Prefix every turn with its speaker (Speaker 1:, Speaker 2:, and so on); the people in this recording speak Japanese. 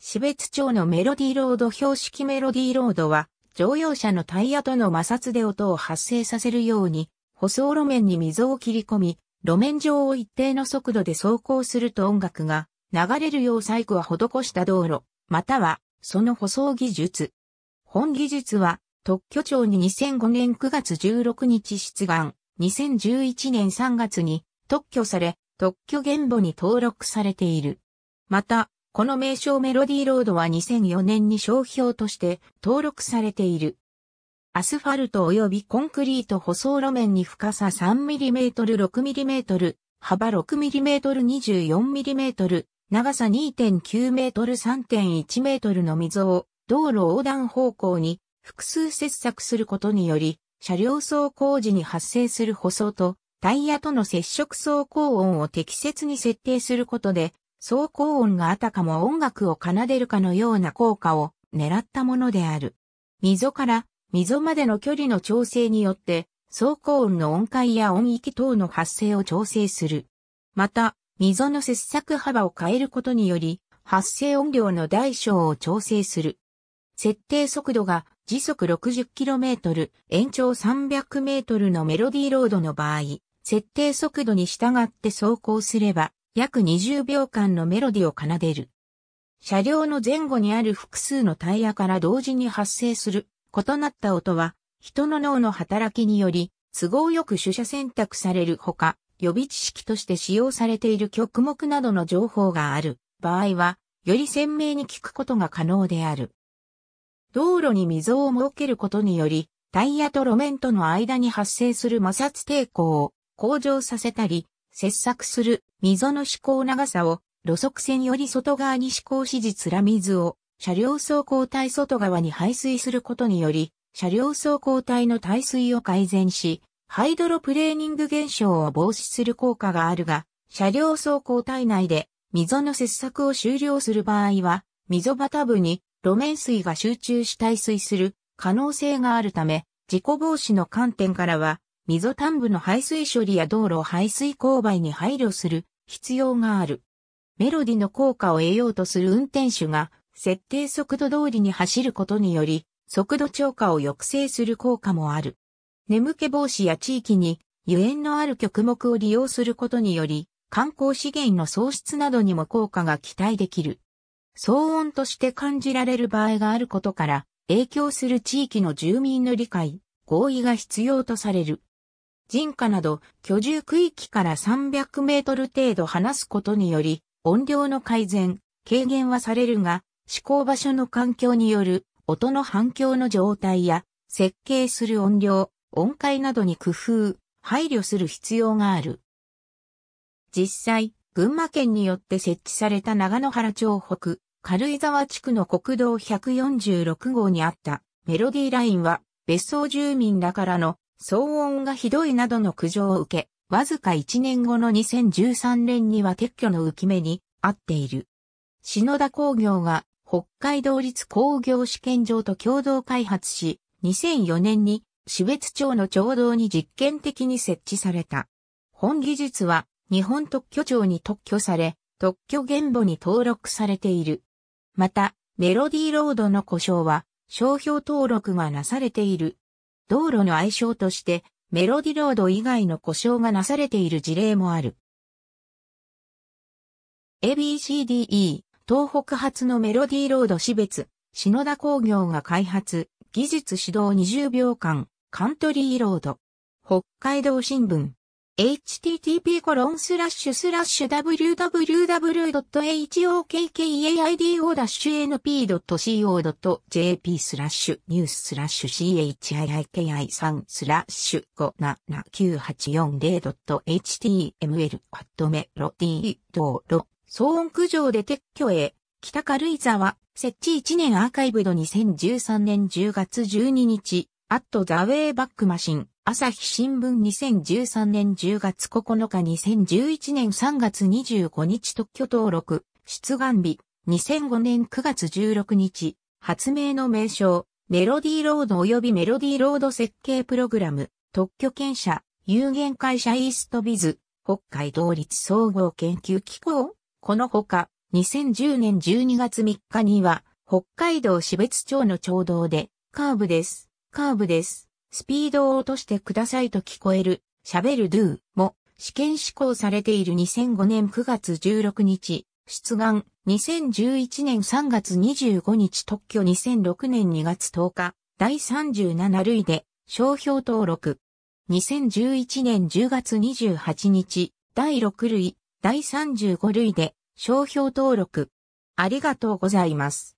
Speaker 1: 標別町のメロディーロード標識メロディーロードは、乗用車のタイヤとの摩擦で音を発生させるように、舗装路面に溝を切り込み、路面上を一定の速度で走行すると音楽が流れるよう細工は施した道路、またはその舗装技術。本技術は特許庁に2005年9月16日出願、2011年3月に特許され、特許原簿に登録されている。また、この名称メロディーロードは2004年に商標として登録されている。アスファルト及びコンクリート舗装路面に深さ 3mm、6mm、幅 6mm、24mm、長さ 2.9m、3.1m の溝を道路横断方向に複数切削することにより、車両走行時に発生する舗装とタイヤとの接触走行音を適切に設定することで走行音があたかも音楽を奏でるかのような効果を狙ったものである。溝から溝までの距離の調整によって、走行音の音階や音域等の発生を調整する。また、溝の切削幅を変えることにより、発生音量の大小を調整する。設定速度が時速 60km、延長 300m のメロディーロードの場合、設定速度に従って走行すれば、約20秒間のメロディを奏でる。車両の前後にある複数のタイヤから同時に発生する異なった音は、人の脳の働きにより、都合よく取捨選択されるほか、予備知識として使用されている曲目などの情報がある場合は、より鮮明に聞くことが可能である。道路に溝を設けることにより、タイヤと路面との間に発生する摩擦抵抗を向上させたり、切削する溝の指向長さを路側線より外側に指向し実ら水を車両走行体外側に排水することにより車両走行帯の耐水を改善しハイドロプレーニング現象を防止する効果があるが車両走行体内で溝の切削を終了する場合は溝端部に路面水が集中し耐水する可能性があるため、事故防止の観点からは、溝端部の排水処理や道路排水勾配に配慮する必要がある。メロディの効果を得ようとする運転手が設定速度通りに走ることにより速度超過を抑制する効果もある。眠気防止や地域に油縁のある曲目を利用することにより観光資源の創出などにも効果が期待できる。騒音として感じられる場合があることから影響する地域の住民の理解、合意が必要とされる。人家など居住区域から300メートル程度離すことにより、音量の改善、軽減はされるが、思考場所の環境による音の反響の状態や、設計する音量、音階などに工夫、配慮する必要がある。実際、群馬県によって設置された長野原町北、軽井沢地区の国道146号にあったメロディーラインは別荘住民らからの騒音がひどいなどの苦情を受け、わずか1年後の2013年には撤去の浮き目にあっている。篠田工業が北海道立工業試験場と共同開発し、2004年に市別町の町道に実験的に設置された。本技術は日本特許庁に特許され、特許原簿に登録されている。また、メロディーロードの故障は商標登録がなされている。道路の愛称としてメロディロード以外の呼称がなされている事例もある。ABCDE 東北発のメロディーロード私別、篠田工業が開発、技術指導20秒間、カントリーロード。北海道新聞、h t t p w w w h o k k a i d o c o j p スラッシュニューススラッシュ c h i i k i 3スラッシュ 579840.html ハットメロディー道路騒音苦情で撤去へ北軽井沢設置1年アーカイブド2013年10月12日アットザウェイバックマシン朝日新聞2013年10月9日2011年3月25日特許登録、出願日、2005年9月16日、発明の名称、メロディーロード及びメロディーロード設計プログラム、特許権者、有限会社イーストビズ、北海道立総合研究機構このほか、2010年12月3日には、北海道標別町の町道で、カーブです、カーブです。スピードを落としてくださいと聞こえる、喋るドゥも試験施行されている2005年9月16日、出願、2011年3月25日特許2006年2月10日、第37類で商標登録。2011年10月28日、第6類、第35類で商標登録。ありがとうございます。